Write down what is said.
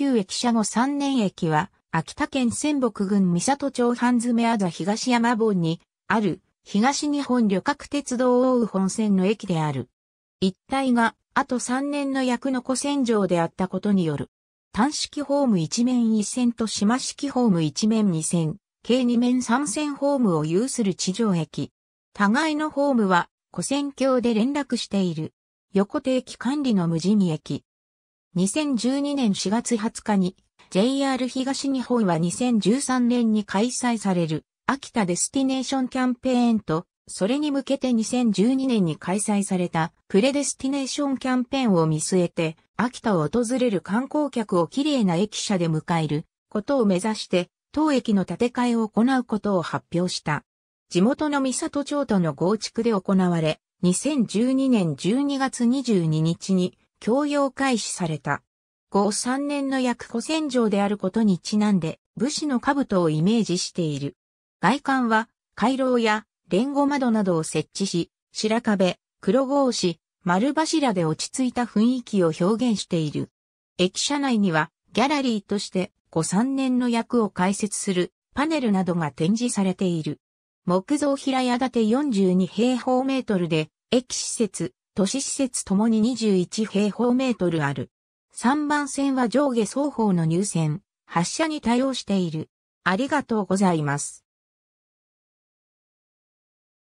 旧駅舎後三年駅は、秋田県仙北郡三里町半詰あざ東山本に、ある、東日本旅客鉄道を追う本線の駅である。一帯が、あと3年の役の古戦場であったことによる。単式ホーム1面1線と島式ホーム1面2線、計2面3線ホームを有する地上駅。互いのホームは、古線橋で連絡している。横手駅管理の無人駅。2012年4月20日に JR 東日本は2013年に開催される秋田デスティネーションキャンペーンと、それに向けて2012年に開催されたプレデスティネーションキャンペーンを見据えて、秋田を訪れる観光客を綺麗な駅舎で迎えることを目指して、当駅の建て替えを行うことを発表した。地元の三里町との合築で行われ、2012年12月22日に供用開始された。後三年の役古戦場であることにちなんで、武士の兜をイメージしている。外観は、回廊や、レンゴ窓などを設置し、白壁、黒格子、丸柱で落ち着いた雰囲気を表現している。駅舎内には、ギャラリーとして、後三年の役を解説するパネルなどが展示されている。木造平屋建て42平方メートルで、駅施設、都市施設ともに21平方メートルある。3番線は上下双方の入線、発車に対応している。ありがとうございます。